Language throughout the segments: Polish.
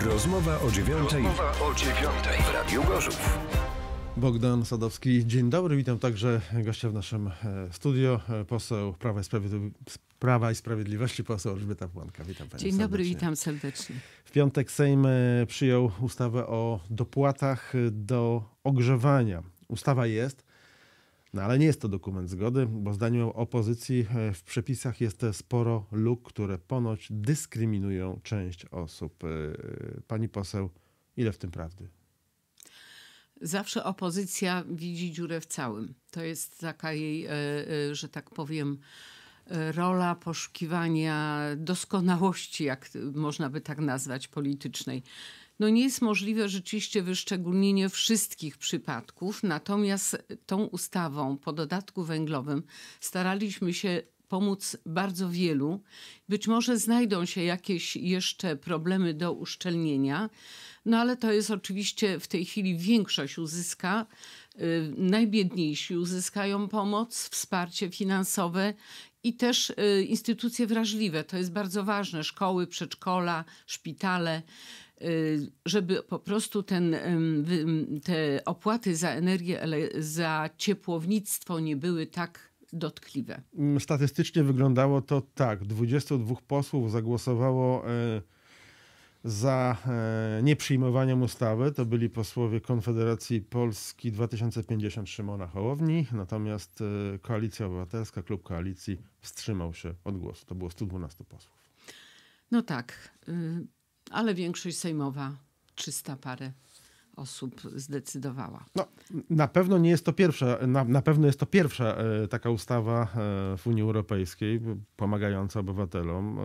Rozmowa o dziewiątej. Rozmowa o dziewiątej w Radiu Gorzów. Bogdan Sadowski, dzień dobry. Witam także gościa w naszym e, studio, e, poseł Prawa i Sprawiedliwości. Prawa i Sprawiedliwości, poseł Elżbieta Płanka. Witam Panią Dzień dobry, serdecznie. witam serdecznie. W piątek Sejm e, przyjął ustawę o dopłatach do ogrzewania. Ustawa jest, no ale nie jest to dokument zgody, bo zdaniem opozycji e, w przepisach jest sporo luk, które ponoć dyskryminują część osób. E, pani poseł, ile w tym prawdy? Zawsze opozycja widzi dziurę w całym. To jest taka jej, e, że tak powiem, rola poszukiwania doskonałości, jak można by tak nazwać, politycznej no nie jest możliwe rzeczywiście wyszczególnienie wszystkich przypadków, natomiast tą ustawą po dodatku węglowym staraliśmy się pomóc bardzo wielu. Być może znajdą się jakieś jeszcze problemy do uszczelnienia, no ale to jest oczywiście w tej chwili większość uzyska. Y, najbiedniejsi uzyskają pomoc, wsparcie finansowe i też y, instytucje wrażliwe. To jest bardzo ważne: szkoły, przedszkola, szpitale. Y, żeby po prostu ten, te opłaty za energię, za ciepłownictwo nie były tak dotkliwe. Statystycznie wyglądało to tak. 22 posłów zagłosowało y, za y, nieprzyjmowaniem ustawy. To byli posłowie Konfederacji Polski 2050 Szymona Hołowni, natomiast Koalicja Obywatelska, Klub Koalicji wstrzymał się od głosu. To było 112 posłów. No tak ale większość sejmowa 300 parę osób zdecydowała. No, na pewno nie jest to pierwsza, na, na pewno jest to pierwsza e, taka ustawa e, w Unii Europejskiej pomagająca obywatelom, e,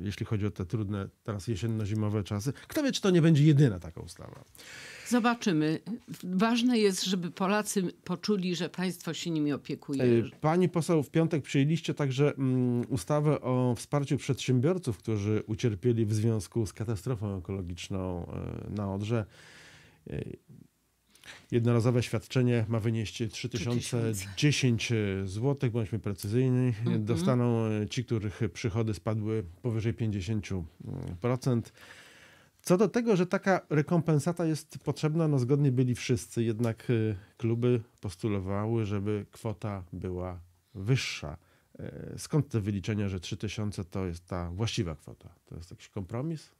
jeśli chodzi o te trudne teraz jesienno-zimowe czasy. Kto wie, czy to nie będzie jedyna taka ustawa. Zobaczymy. Ważne jest, żeby Polacy poczuli, że państwo się nimi opiekuje. Pani poseł, w piątek przyjęliście także mm, ustawę o wsparciu przedsiębiorców, którzy ucierpieli w związku z katastrofą ekologiczną na Odrze. Jednorazowe świadczenie ma wynieść 3010 zł, bądźmy precyzyjni. Mhm. Dostaną e, ci, których przychody spadły powyżej 50%. Co do tego, że taka rekompensata jest potrzebna, no zgodnie byli wszyscy, jednak e, kluby postulowały, żeby kwota była wyższa. E, skąd te wyliczenia, że 3000 to jest ta właściwa kwota? To jest jakiś kompromis?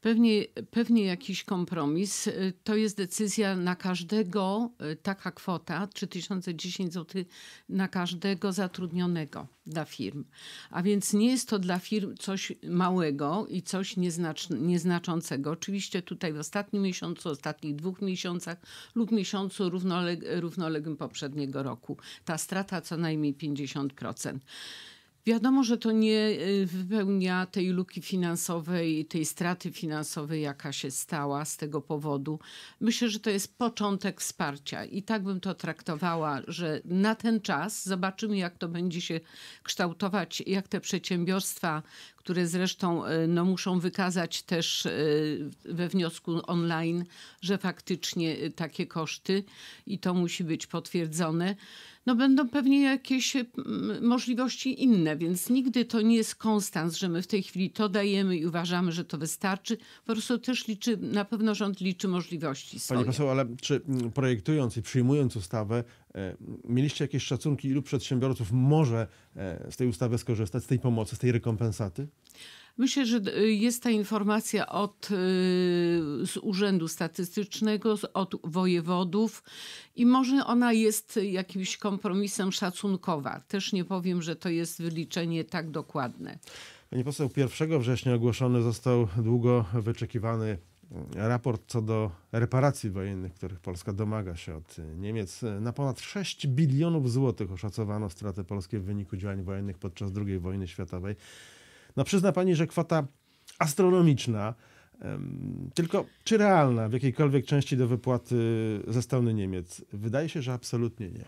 Pewnie, pewnie jakiś kompromis. Y, to jest decyzja na każdego, y, taka kwota 3010 zł na każdego zatrudnionego dla firm. A więc nie jest to dla firm coś małego i coś nieznacz, nieznaczącego. Oczywiście tutaj w ostatnim miesiącu, ostatnich dwóch miesiącach lub miesiącu równoleg równoległym poprzedniego roku. Ta strata co najmniej 50%. Wiadomo, że to nie y, wypełnia tej luki finansowej, tej straty finansowej, jaka się stała z tego powodu. Myślę, że to jest początek wsparcia i tak bym to traktowała, że na ten czas zobaczymy, jak to będzie się kształtować, jak te przedsiębiorstwa, które zresztą y, no, muszą wykazać też y, we wniosku online, że faktycznie takie koszty i to musi być potwierdzone no będą pewnie jakieś możliwości inne, więc nigdy to nie jest konstans, że my w tej chwili to dajemy i uważamy, że to wystarczy. Po prostu też liczy, na pewno rząd liczy możliwości swoje. Pani poseł, ale czy projektując i przyjmując ustawę, E, mieliście jakieś szacunki, ilu przedsiębiorców może e, z tej ustawy skorzystać, z tej pomocy, z tej rekompensaty? Myślę, że e, jest ta informacja od, z Urzędu Statystycznego, od wojewodów i może ona jest jakimś kompromisem szacunkowa. Też nie powiem, że to jest wyliczenie tak dokładne. Pani poseł, 1 września ogłoszony został długo wyczekiwany raport co do reparacji wojennych, których Polska domaga się od y, Niemiec. Na ponad 6 bilionów złotych oszacowano straty polskie w wyniku działań wojennych podczas II wojny światowej. No przyzna pani, że kwota astronomiczna, tylko czy realna w jakiejkolwiek części do wypłaty y, ze strony Niemiec? Wydaje się, że absolutnie nie.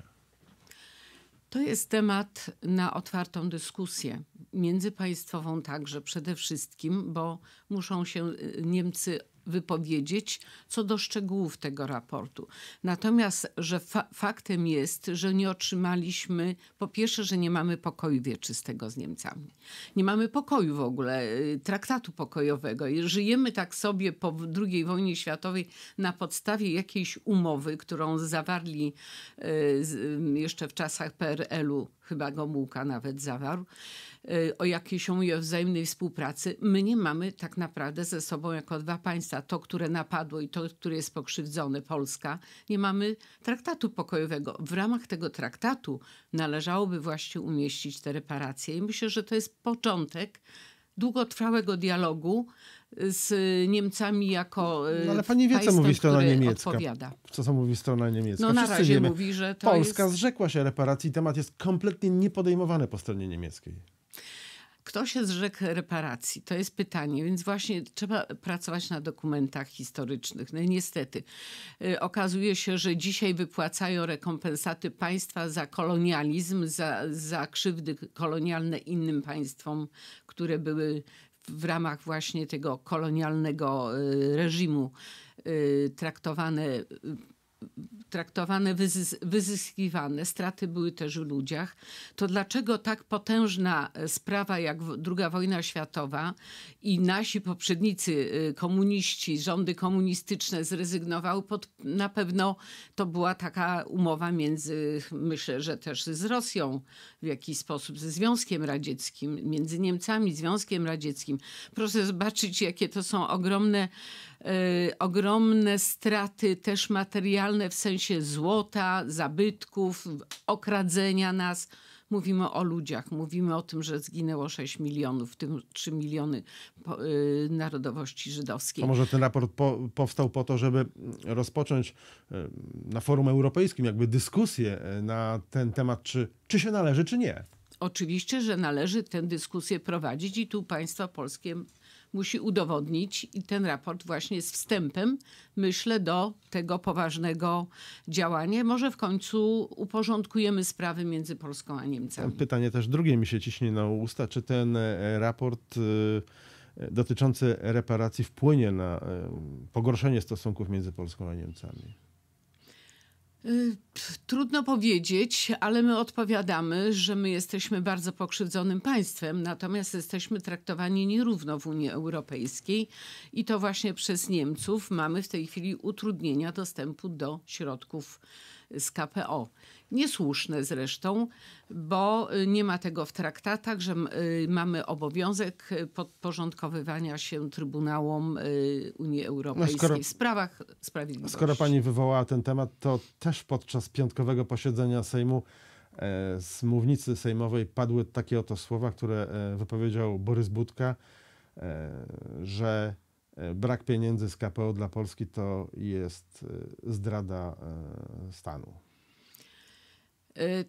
To jest temat na otwartą dyskusję, międzypaństwową także przede wszystkim, bo muszą się y, Niemcy wypowiedzieć co do szczegółów tego raportu. Natomiast, że fa faktem jest, że nie otrzymaliśmy, po pierwsze, że nie mamy pokoju wieczystego z Niemcami. Nie mamy pokoju w ogóle, y, traktatu pokojowego. Żyjemy tak sobie po II wojnie światowej na podstawie jakiejś umowy, którą zawarli y, y, jeszcze w czasach PRL-u chyba Gomułka nawet zawarł, y, o jakiejś umie o wzajemnej współpracy. My nie mamy tak naprawdę ze sobą jako dwa państwa, to, które napadło i to, które jest pokrzywdzone, Polska, nie mamy traktatu pokojowego. W ramach tego traktatu należałoby właśnie umieścić te reparacje i myślę, że to jest początek długotrwałego dialogu y, z Niemcami jako y, no, Ale pani wie, co mówi strona niemiecka. Odpowiada. Co, co mówi strona niemiecka? No, na razie wiemy. mówi, że Polska jest... zrzekła się reparacji. Temat jest kompletnie niepodejmowany po stronie niemieckiej. Kto się zrzekł reparacji? To jest pytanie, więc właśnie trzeba pracować na dokumentach historycznych. No niestety y, okazuje się, że dzisiaj wypłacają rekompensaty państwa za kolonializm, za, za krzywdy kolonialne innym państwom, które były w ramach właśnie tego kolonialnego y, reżimu y, traktowane traktowane, wyzyskiwane. Straty były też w ludziach. To dlaczego tak potężna e, sprawa jak II wojna światowa i nasi poprzednicy, e, komuniści, rządy komunistyczne zrezygnowały, pod, na pewno to była taka umowa między, myślę, że też z Rosją w jakiś sposób, ze Związkiem Radzieckim, między Niemcami, Związkiem Radzieckim. Proszę zobaczyć, jakie to są ogromne Y, ogromne straty też materialne w sensie złota, zabytków, okradzenia nas. Mówimy o ludziach, mówimy o tym, że zginęło 6 milionów, w tym 3 miliony y, narodowości żydowskiej. A może ten raport po, powstał po to, żeby rozpocząć y, na forum europejskim jakby dyskusję na ten temat, czy, czy się należy, czy nie. Oczywiście, że należy tę dyskusję prowadzić i tu państwa polskie musi udowodnić i ten raport właśnie jest wstępem, myślę, do tego poważnego działania. Może w końcu uporządkujemy sprawy między Polską a Niemcami. Pytanie też drugie mi się ciśnie na usta. Czy ten e, raport e, dotyczący reparacji wpłynie na e, pogorszenie stosunków między Polską a Niemcami? Y, trudno powiedzieć, ale my odpowiadamy, że my jesteśmy bardzo pokrzywdzonym państwem, natomiast jesteśmy traktowani nierówno w Unii Europejskiej i to właśnie przez Niemców mamy w tej chwili utrudnienia dostępu do środków z KPO. Niesłuszne zresztą, bo y, nie ma tego w traktatach, że y, mamy obowiązek podporządkowywania się Trybunałom y, Unii Europejskiej no skoro, w sprawach sprawiedliwości. Skoro pani wywołała ten temat, to też podczas piątkowego posiedzenia Sejmu e, z mównicy sejmowej padły takie oto słowa, które e, wypowiedział Borys Budka, e, że E, brak pieniędzy z KPO dla Polski to jest e, zdrada e, stanu.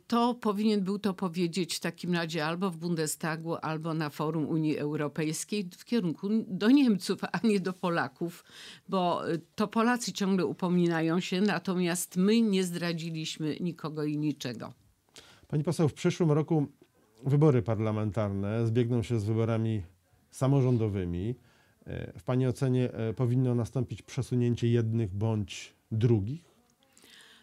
To powinien był to powiedzieć w takim razie albo w Bundestagu, albo na forum Unii Europejskiej w kierunku do Niemców, a nie do Polaków, bo to Polacy ciągle upominają się, natomiast my nie zdradziliśmy nikogo i niczego. Pani poseł, w przyszłym roku wybory parlamentarne zbiegną się z wyborami samorządowymi. E, w Pani ocenie e, powinno nastąpić przesunięcie jednych bądź drugich?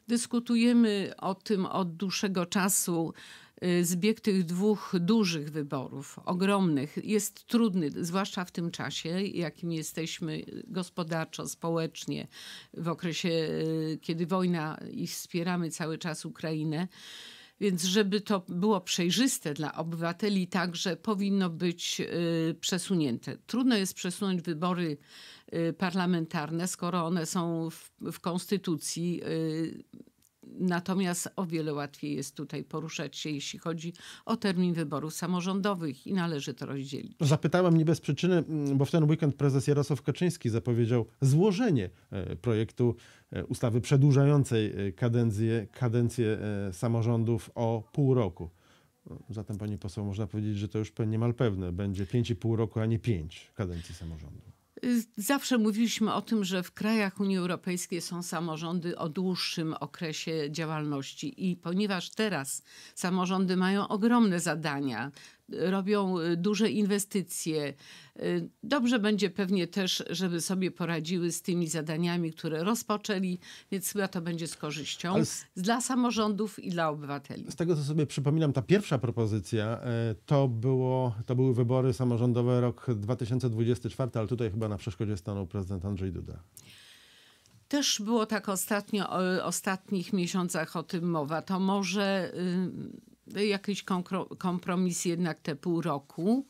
Dyskutujemy o tym od dłuższego czasu. E, zbieg tych dwóch dużych wyborów, ogromnych, jest trudny, zwłaszcza w tym czasie, jakim jesteśmy gospodarczo, społecznie, w okresie, kiedy wojna i wspieramy cały czas Ukrainę. Więc żeby to było przejrzyste dla obywateli, także powinno być y, przesunięte. Trudno jest przesunąć wybory y, parlamentarne, skoro one są w, w konstytucji y, Natomiast o wiele łatwiej jest tutaj poruszać się, jeśli chodzi o termin wyborów samorządowych i należy to rozdzielić. Zapytałem nie bez przyczyny, mm, bo w ten weekend prezes Jarosław Kaczyński zapowiedział złożenie e, projektu e, ustawy przedłużającej e, kadencję, kadencję samorządów o pół roku. No, zatem pani poseł, można powiedzieć, że to już niemal pewne. Będzie 5,5 roku, a nie 5 kadencji samorządu. Zawsze mówiliśmy o tym, że w krajach Unii Europejskiej są samorządy o dłuższym okresie działalności i ponieważ teraz samorządy mają ogromne zadania, robią e, duże inwestycje. E, dobrze będzie pewnie też, żeby sobie poradziły z tymi zadaniami, które rozpoczęli, więc chyba to będzie z korzyścią z... dla samorządów i dla obywateli. Z tego, co sobie przypominam, ta pierwsza propozycja e, to, było, to były wybory samorządowe rok 2024, ale tutaj chyba na przeszkodzie stanął prezydent Andrzej Duda. Też było tak ostatnio, o ostatnich miesiącach o tym mowa. To może jakiś kompromis jednak te pół roku.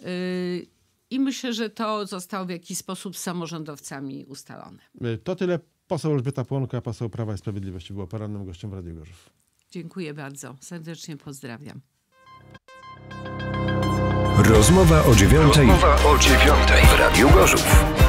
Y, I myślę, że to zostało w jakiś sposób z samorządowcami ustalone. Y, to tyle. Poseł Elżbieta Płonka, poseł Prawa i Sprawiedliwości była porannym gościem w Radiu Gorzów. Dziękuję bardzo. Serdecznie pozdrawiam. Rozmowa o dziewiątej. Rozmowa o dziewiątej w Radiu Gorzów.